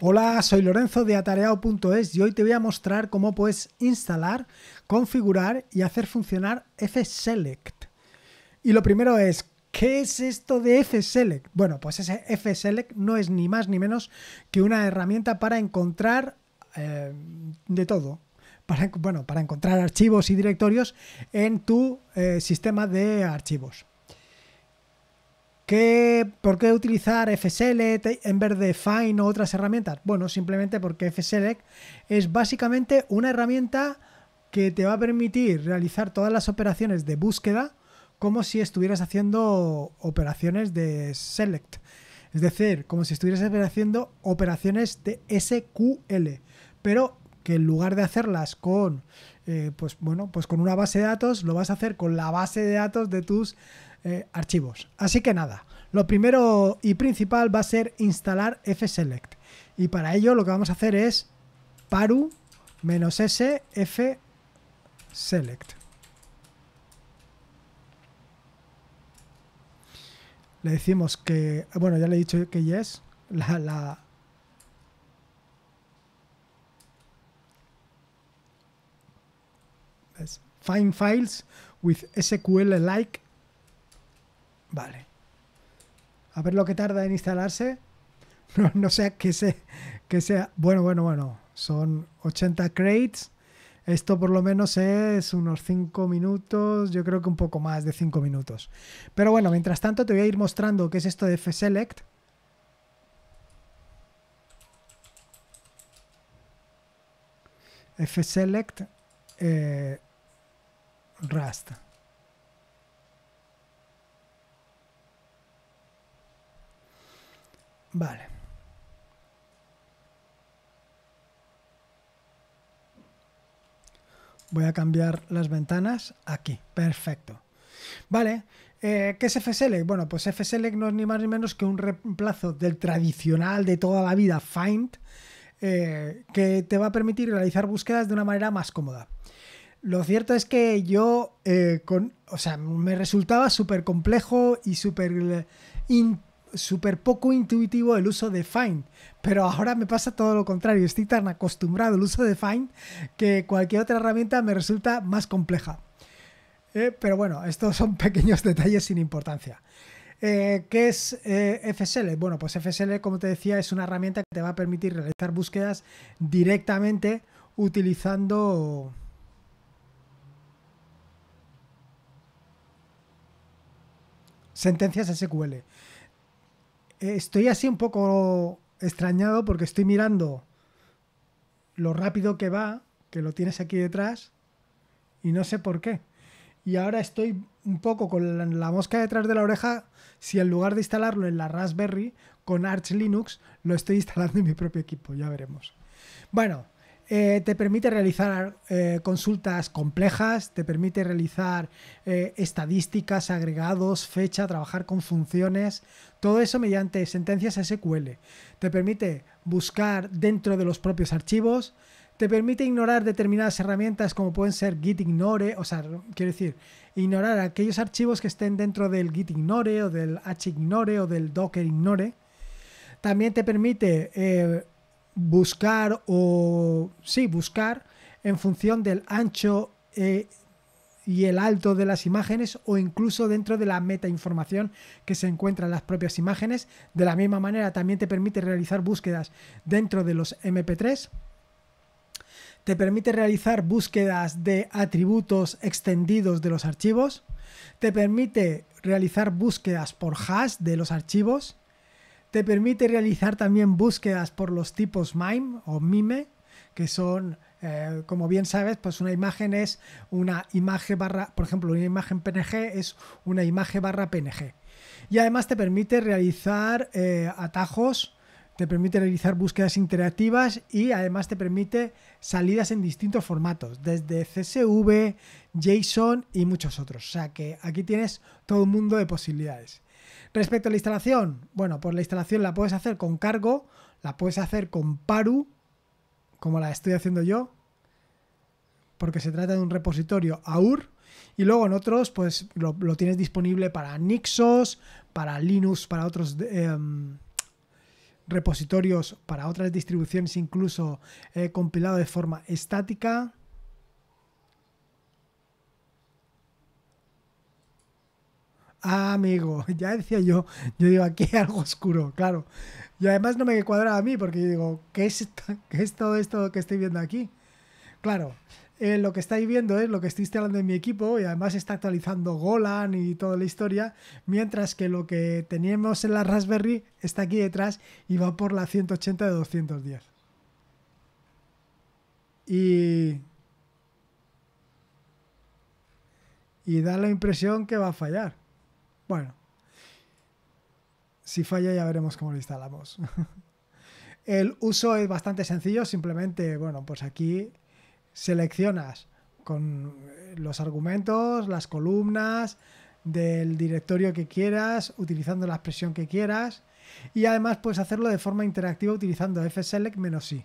Hola, soy Lorenzo de atareado.es y hoy te voy a mostrar cómo puedes instalar, configurar y hacer funcionar Fselect. Y lo primero es, ¿Qué es esto de Fselect. Bueno, pues ese f no es ni más ni menos que una herramienta para encontrar eh, de todo. Para, bueno, para encontrar archivos y directorios en tu eh, sistema de archivos. ¿Por qué utilizar FSelect en vez de Find o otras herramientas? Bueno, simplemente porque FSelect es básicamente una herramienta que te va a permitir realizar todas las operaciones de búsqueda como si estuvieras haciendo operaciones de select. Es decir, como si estuvieras haciendo operaciones de SQL, pero que en lugar de hacerlas con, eh, pues bueno, pues con una base de datos, lo vas a hacer con la base de datos de tus eh, archivos. Así que nada, lo primero y principal va a ser instalar fselect. Y para ello lo que vamos a hacer es paru -s fselect. Le decimos que, bueno, ya le he dicho que yes, la, la, Find files with SQL-like Vale. A ver lo que tarda en instalarse. No, sé sea que, que sea... Bueno, bueno, bueno. Son 80 crates. Esto por lo menos es unos 5 minutos, yo creo que un poco más de 5 minutos. Pero bueno, mientras tanto te voy a ir mostrando qué es esto de fselect Fselect eh, Rust. Vale. Voy a cambiar las ventanas aquí. Perfecto. Vale. Eh, ¿Qué es FSLEC? Bueno, pues FSLEC no es ni más ni menos que un reemplazo del tradicional de toda la vida Find, eh, que te va a permitir realizar búsquedas de una manera más cómoda. Lo cierto es que yo, eh, con, o sea, me resultaba súper complejo y súper súper poco intuitivo el uso de find, pero ahora me pasa todo lo contrario, estoy tan acostumbrado al uso de find que cualquier otra herramienta me resulta más compleja. Eh, pero bueno, estos son pequeños detalles sin importancia. Eh, ¿Qué es eh, FSL? Bueno, pues FSL, como te decía, es una herramienta que te va a permitir realizar búsquedas directamente utilizando... Sentencias SQL estoy así un poco extrañado porque estoy mirando lo rápido que va, que lo tienes aquí detrás, y no sé por qué. Y ahora estoy un poco con la, mosca detrás de la oreja si en lugar de instalarlo en la Raspberry con Arch Linux, lo estoy instalando en mi propio equipo, ya veremos. Bueno, eh, te permite realizar eh, consultas complejas, te permite realizar eh, estadísticas, agregados, fecha, trabajar con funciones, todo eso mediante sentencias SQL. Te permite buscar dentro de los propios archivos, te permite ignorar determinadas herramientas como pueden ser git ignore, o sea, quiero decir, ignorar aquellos archivos que estén dentro del git ignore o del h ignore o del docker ignore. También te permite buscar o sí, buscar en función del ancho eh, y el alto de las imágenes o incluso dentro de la meta información que se encuentra en las propias imágenes. De la misma manera también te permite realizar búsquedas dentro de los MP3. Te permite realizar búsquedas de atributos extendidos de los archivos. Te permite realizar búsquedas por hash de los archivos te permite realizar también búsquedas por los tipos MIME o MIME, que son, eh, como bien sabes, pues una imagen es una imagen barra, por ejemplo, una imagen PNG es una imagen barra PNG. Y además te permite realizar eh, atajos, te permite realizar búsquedas interactivas y además te permite salidas en distintos formatos, desde CSV, JSON y muchos otros. O sea que aquí tienes todo un mundo de posibilidades. Respecto a la instalación, bueno, pues la instalación la puedes hacer con cargo, la puedes hacer con paru, como la estoy haciendo yo, porque se trata de un repositorio AUR, y luego en otros, pues lo, tienes disponible para Nixos, para Linux, para otros... Eh, em, repositorios para otras distribuciones incluso eh, compilado de forma estática Ah, amigo, ya decía yo, yo digo, aquí algo oscuro, claro. Y además no me cuadra a mí, porque yo digo, ¿qué es, qué es todo esto que estoy viendo aquí? Claro, eh, lo que estáis viendo es lo que estoy instalando en mi equipo y además está actualizando Golan y toda la historia, mientras que lo que teníamos en la Raspberry está aquí detrás y va por la 180 de 210. Y... Y da la impresión que va a fallar. Bueno, si falla ya veremos cómo lo instalamos. El uso es bastante sencillo, simplemente, bueno, pues aquí seleccionas con eh, los argumentos, las columnas del directorio que quieras, utilizando la expresión que quieras y además puedes hacerlo de forma interactiva utilizando fselect y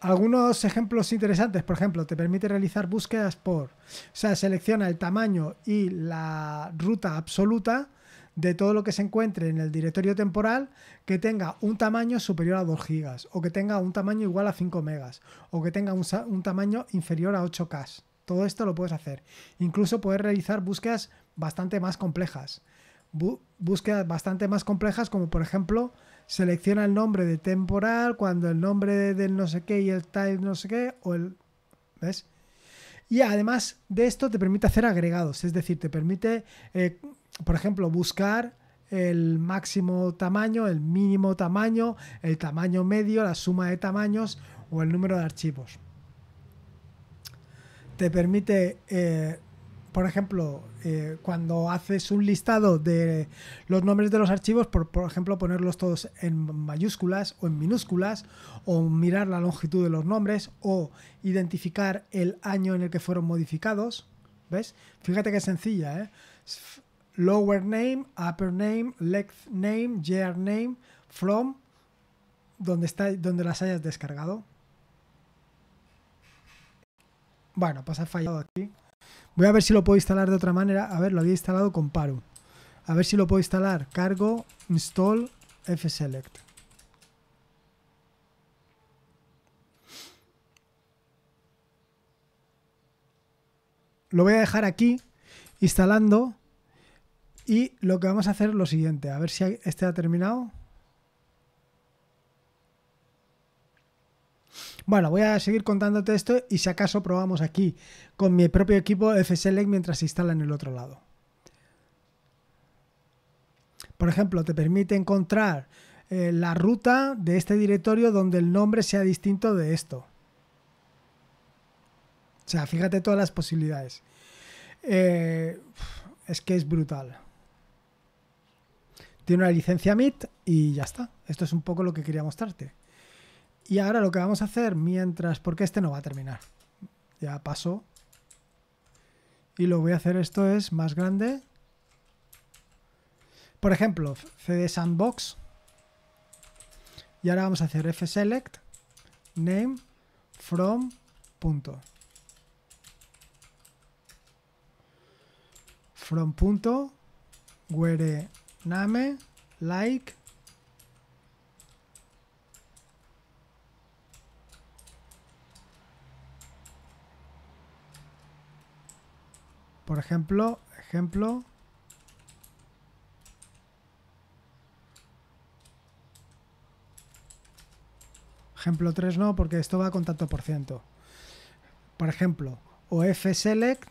algunos ejemplos interesantes, por ejemplo, te permite realizar búsquedas por, o sea, selecciona el tamaño y la ruta absoluta de todo lo que se encuentre en el directorio temporal que tenga un tamaño superior a 2 GB, o que tenga un tamaño igual a 5 MB o que tenga un, tamaño inferior a 8K. Todo esto lo puedes hacer. Incluso puedes realizar búsquedas bastante más complejas. búsquedas bastante más complejas como por ejemplo selecciona el nombre de temporal cuando el nombre del no sé qué y el type no sé qué o el ves y además de esto te permite hacer agregados es decir te permite eh, por ejemplo buscar el máximo tamaño el mínimo tamaño el tamaño medio la suma de tamaños o el número de archivos te permite eh, por ejemplo, eh, cuando haces un listado de los nombres de los archivos, por, ejemplo, ponerlos todos en mayúsculas o en minúsculas, o mirar la longitud de los nombres, o identificar el año en el que fueron modificados. ¿Ves? Fíjate que sencilla, ¿eh? Lower name, upper name, length name, year name, from, donde, está, donde las hayas descargado. Bueno, pues fallado aquí. Voy a ver si lo puedo instalar de otra manera. A ver, lo había instalado con Paru. A ver si lo puedo instalar. Cargo, install, fselect. Lo voy a dejar aquí instalando y lo que vamos a hacer es lo siguiente. A ver si este ha terminado. Bueno, voy a seguir contándote esto y si acaso probamos aquí con mi propio equipo FSLEC mientras se instala en el otro lado. Por ejemplo, te permite encontrar eh, la ruta de este directorio donde el nombre sea distinto de esto. O sea, fíjate todas las posibilidades. Eh, es que es brutal. Tiene una licencia MIT y ya está. Esto es un poco lo que quería mostrarte. Y ahora lo que vamos a hacer mientras, porque este no va a terminar. Ya pasó. Y lo voy a hacer esto es más grande. Por ejemplo, cd sandbox. Y ahora vamos a hacer fselect name from punto. From punto where name like Por ejemplo, ejemplo... Ejemplo 3 no, porque esto va con tanto por ciento. Por ejemplo, o select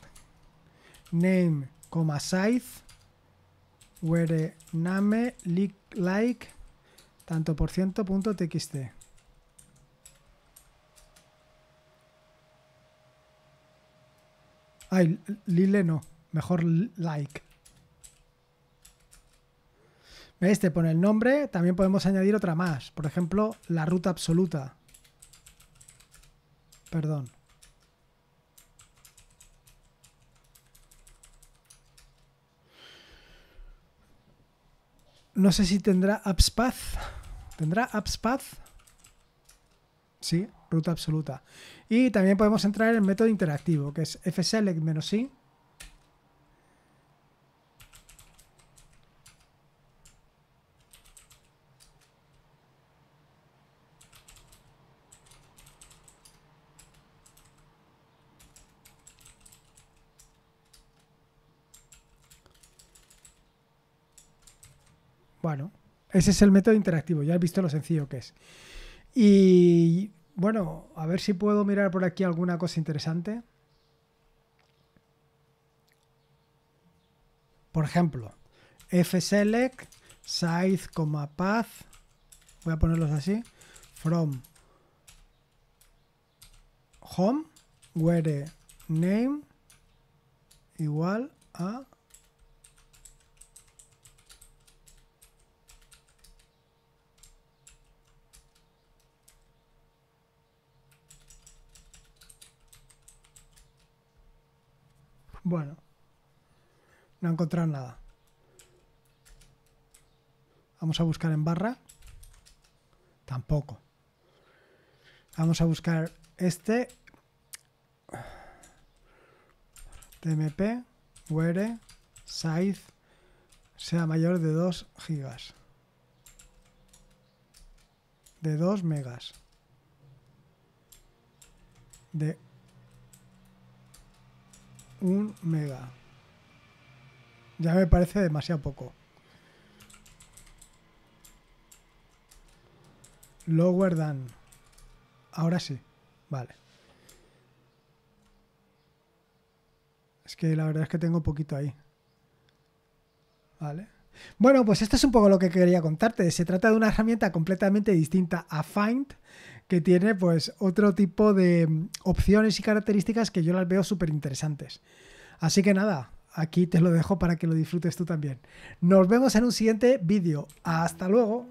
name, size where name like tanto por ciento punto txt Ay, Lile no. Mejor like. ¿Veis? Te pone el nombre. También podemos añadir otra más. Por ejemplo, la ruta absoluta. Perdón. No sé si tendrá path. ¿Tendrá path. Sí ruta absoluta. Y también podemos entrar en el método interactivo, que es fselect-i. Bueno, ese es el método interactivo, ya has visto lo sencillo que es. Y bueno, a ver si puedo mirar por aquí alguna cosa interesante. Por ejemplo, fselect size, path, voy a ponerlos así, from home, where name igual a Bueno. No encontrado nada. Vamos a buscar en barra. Tampoco. Vamos a buscar este. TMP, where, size, sea mayor de 2 gigas. De 2 megas. De un mega. Ya me parece demasiado poco. Lower than. Ahora sí. Vale. Es que la verdad es que tengo poquito ahí. Vale. Bueno, pues esto es un poco lo que quería contarte. Se trata de una herramienta completamente distinta a Find, que tiene pues otro tipo de mm, opciones y características que yo las veo súper interesantes. Así que nada, aquí te lo dejo para que lo disfrutes tú también. Nos vemos en un siguiente vídeo. Hasta luego.